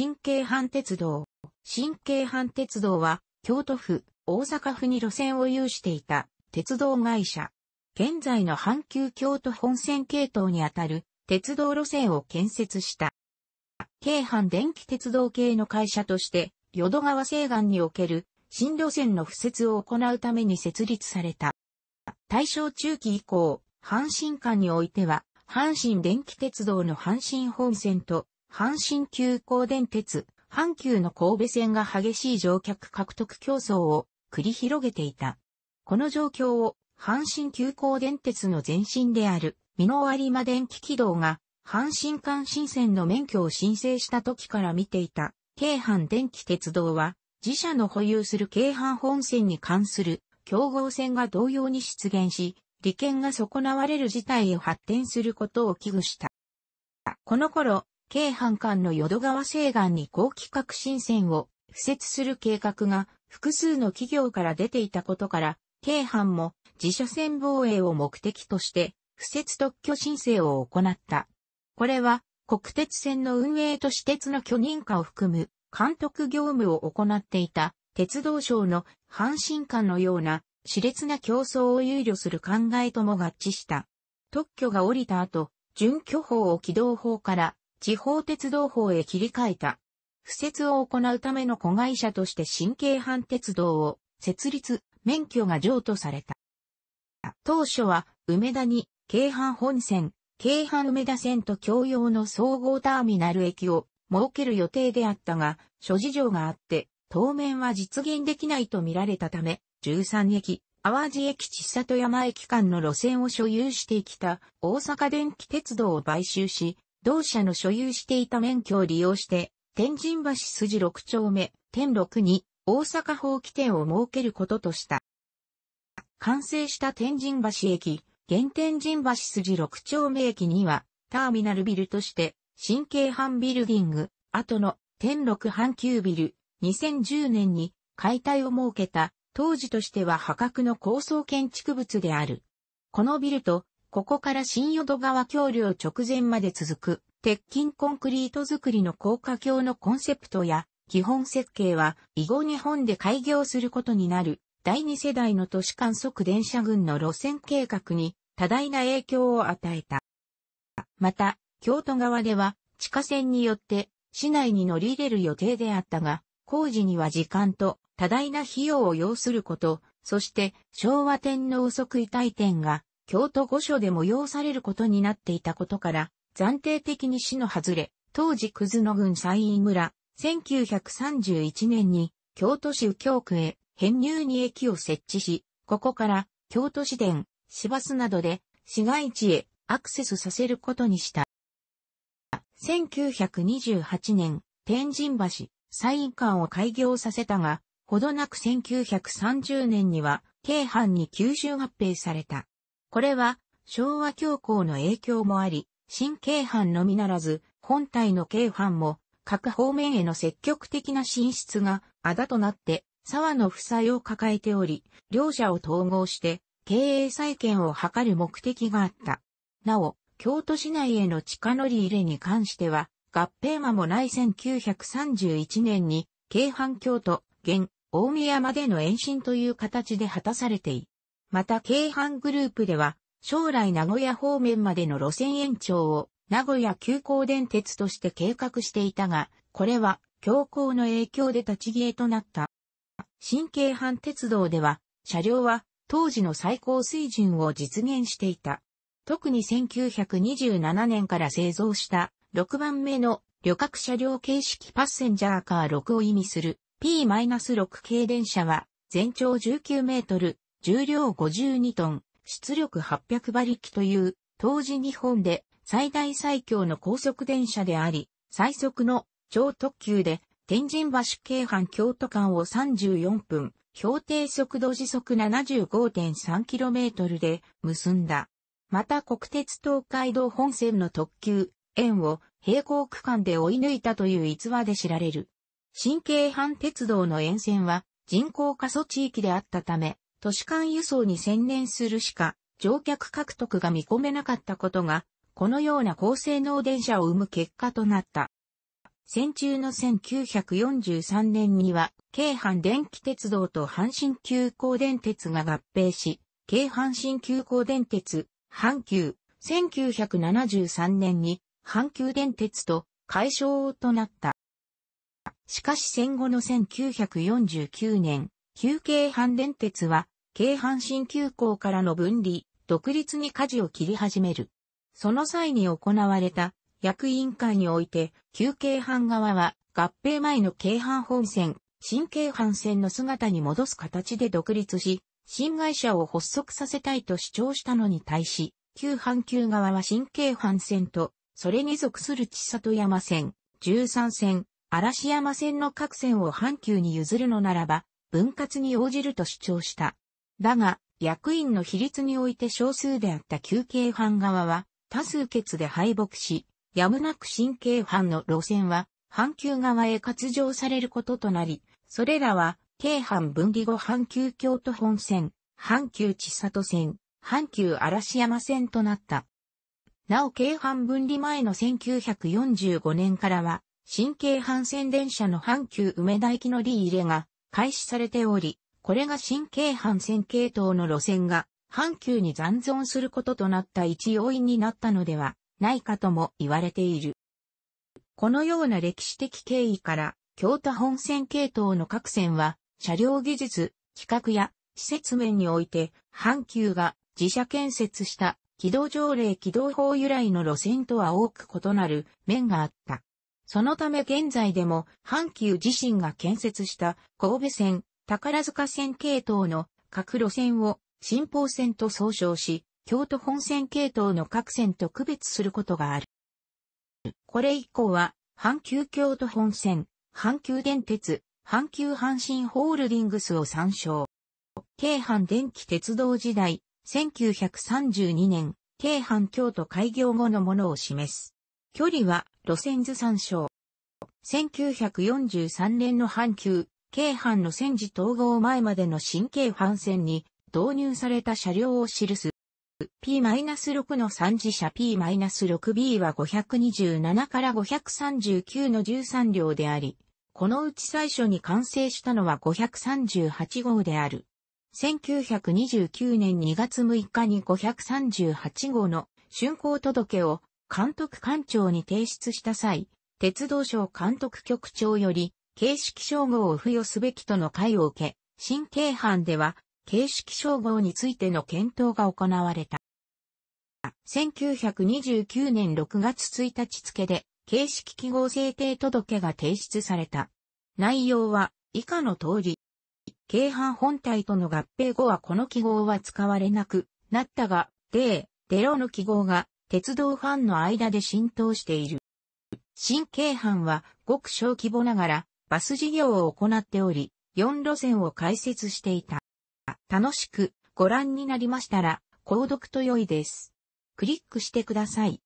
新京阪鉄道。新京阪鉄道は、京都府、大阪府に路線を有していた、鉄道会社。現在の阪急京都本線系統にあたる、鉄道路線を建設した。京阪電気鉄道系の会社として、淀川西岸における、新路線の敷設を行うために設立された。大正中期以降、阪神間においては、阪神電気鉄道の阪神本線と、阪神急行電鉄、阪急の神戸線が激しい乗客獲得競争を繰り広げていた。この状況を阪神急行電鉄の前身である、美濃有馬電気軌道が、阪神間新線の免許を申請した時から見ていた、京阪電気鉄道は、自社の保有する京阪本線に関する競合線が同様に出現し、利権が損なわれる事態へ発展することを危惧した。この頃、京阪間の淀川西岸に高規格新線を敷設する計画が複数の企業から出ていたことから、京阪も自社線防衛を目的として敷設特許申請を行った。これは国鉄線の運営と私鉄の許認可を含む監督業務を行っていた鉄道省の阪神間のような熾烈な競争を憂慮する考えとも合致した。特許が降りた後、準拠法を起動法から地方鉄道法へ切り替えた。敷設を行うための子会社として新京阪鉄道を設立、免許が譲渡された。当初は梅田に京阪本線、京阪梅田線と共用の総合ターミナル駅を設ける予定であったが、諸事情があって、当面は実現できないと見られたため、13駅、淡路駅千里山駅間の路線を所有してきた大阪電気鉄道を買収し、同社の所有していた免許を利用して、天神橋筋6丁目、天6に大阪法規店を設けることとした。完成した天神橋駅、現天神橋筋6丁目駅には、ターミナルビルとして、新京阪ビルディング、後の天六阪急ビル、2010年に解体を設けた、当時としては破格の高層建築物である。このビルとここから新淀川橋梁直前まで続く、鉄筋コンクリート作りの高架橋のコンセプトや、基本設計は、以後日本で開業することになる、第二世代の都市観測電車群の路線計画に、多大な影響を与えた。また、京都側では、地下線によって、市内に乗り入れる予定であったが、工事には時間と多大な費用を要すること、そして昭和天皇即位大典が京都御所で催されることになっていたことから、暫定的に市の外れ、当時くずの郡西院村、1931年に京都市右京区へ編入に駅を設置し、ここから京都市電、市バスなどで市街地へアクセスさせることにした。1928年、天神橋、西院間を開業させたが、ほどなく1930年には、京阪に九州合併された。これは昭和教皇の影響もあり、新京阪のみならず、本体の京阪も各方面への積極的な進出があだとなって沢の負債を抱えており、両者を統合して経営再建を図る目的があった。なお、京都市内への地下乗り入れに関しては、合併間もない1931年に、京阪京都、現、大宮までの延伸という形で果たされていまた京阪グループでは、将来名古屋方面までの路線延長を名古屋急行電鉄として計画していたが、これは強行の影響で立ち消えとなった。新京阪鉄道では、車両は当時の最高水準を実現していた。特に1927年から製造した6番目の旅客車両形式パッセンジャーカー6を意味する P-6 系電車は全長19メートル、重量52トン、出力800馬力という、当時日本で最大最強の高速電車であり、最速の超特急で天神橋京阪京都間を34分、標定速度時速 75.3km で結んだ。また国鉄東海道本線の特急、円を平行区間で追い抜いたという逸話で知られる。新京阪鉄道の沿線は人口過疎地域であったため、都市間輸送に専念するしか、乗客獲得が見込めなかったことが、このような高性能電車を生む結果となった。戦中の1943年には、京阪電気鉄道と阪神急行電鉄が合併し、京阪神急行電鉄、阪急、1973年に阪急電鉄と解消となった。しかし戦後の1949年、旧京阪電鉄は、京阪神急行からの分離、独立に舵を切り始める。その際に行われた役員会において、旧京阪側は合併前の京阪本線、新京阪線の姿に戻す形で独立し、新会社を発足させたいと主張したのに対し、旧阪急側は新京阪線と、それに属する千里山線、十三線、嵐山線の各線を阪急に譲るのならば、分割に応じると主張した。だが、役員の比率において少数であった休憩班側は、多数決で敗北し、やむなく神経班の路線は、半球側へ割譲されることとなり、それらは、京阪分離後阪急京都本線、阪急千里線、阪急嵐山線となった。なお京阪分離前の1945年からは、新経阪線電車の阪急梅田駅のリー入れが開始されており、これが新京阪線系統の路線が阪急に残存することとなった一要因になったのではないかとも言われている。このような歴史的経緯から、京都本線系統の各線は、車両技術、企画や施設面において、阪急が自社建設した軌道条例軌道法由来の路線とは多く異なる面があった。そのため現在でも阪急自身が建設した神戸線、宝塚線系統の各路線を新宝線と総称し、京都本線系統の各線と区別することがある。これ以降は、阪急京都本線、阪急電鉄、阪急阪神ホールディングスを参照。京阪電気鉄道時代、1932年、京阪京都開業後のものを示す。距離は路線図参照。1943年の阪急、京阪の戦時統合前までの新京阪線に導入された車両を記す。P-6 の3次車 P-6B は527から539の13両であり、このうち最初に完成したのは538号である。1929年2月6日に538号の竣工届を監督官庁に提出した際、鉄道省監督局長より、形式称号を付与すべきとの会を受け、新京阪では、形式称号についての検討が行われた。1929年6月1日付で、形式記号制定届が提出された。内容は、以下の通り。京阪本体との合併後はこの記号は使われなくなったが、ー、デロの記号が鉄道ファンの間で浸透している。新京阪はごく小規模ながらバス事業を行っており、4路線を開設していた。楽しくご覧になりましたら、購読と良いです。クリックしてください。